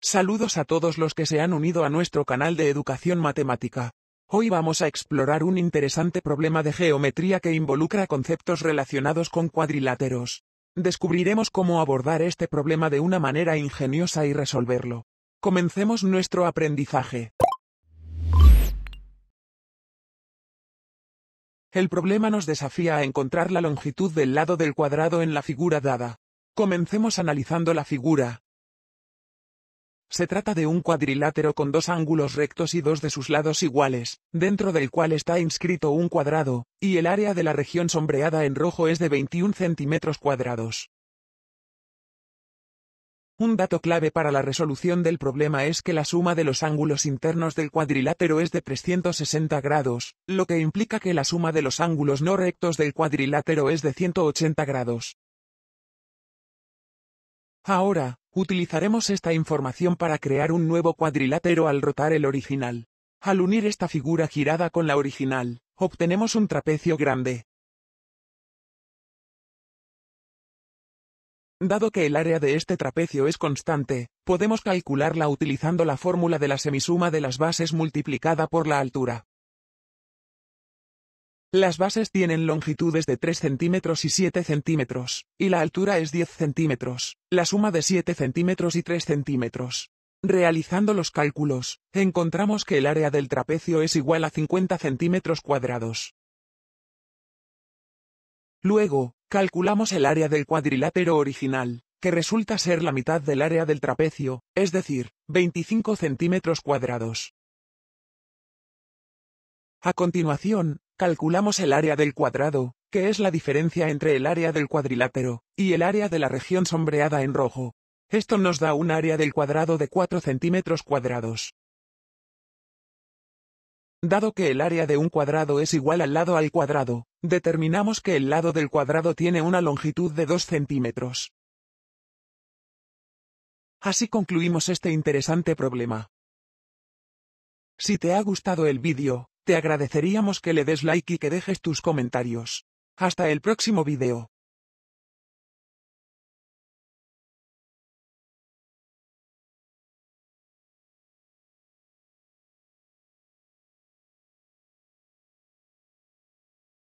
Saludos a todos los que se han unido a nuestro canal de educación matemática. Hoy vamos a explorar un interesante problema de geometría que involucra conceptos relacionados con cuadriláteros. Descubriremos cómo abordar este problema de una manera ingeniosa y resolverlo. Comencemos nuestro aprendizaje. El problema nos desafía a encontrar la longitud del lado del cuadrado en la figura dada. Comencemos analizando la figura, se trata de un cuadrilátero con dos ángulos rectos y dos de sus lados iguales, dentro del cual está inscrito un cuadrado, y el área de la región sombreada en rojo es de 21 centímetros cuadrados. Un dato clave para la resolución del problema es que la suma de los ángulos internos del cuadrilátero es de 360 grados, lo que implica que la suma de los ángulos no rectos del cuadrilátero es de 180 grados. Ahora, utilizaremos esta información para crear un nuevo cuadrilátero al rotar el original. Al unir esta figura girada con la original, obtenemos un trapecio grande. Dado que el área de este trapecio es constante, podemos calcularla utilizando la fórmula de la semisuma de las bases multiplicada por la altura. Las bases tienen longitudes de 3 centímetros y 7 centímetros, y la altura es 10 centímetros, la suma de 7 centímetros y 3 centímetros. Realizando los cálculos, encontramos que el área del trapecio es igual a 50 centímetros cuadrados. Luego, calculamos el área del cuadrilátero original, que resulta ser la mitad del área del trapecio, es decir, 25 centímetros cuadrados. A continuación, Calculamos el área del cuadrado, que es la diferencia entre el área del cuadrilátero, y el área de la región sombreada en rojo. Esto nos da un área del cuadrado de 4 centímetros cuadrados. Dado que el área de un cuadrado es igual al lado al cuadrado, determinamos que el lado del cuadrado tiene una longitud de 2 centímetros. Así concluimos este interesante problema. Si te ha gustado el vídeo, te agradeceríamos que le des like y que dejes tus comentarios. Hasta el próximo video.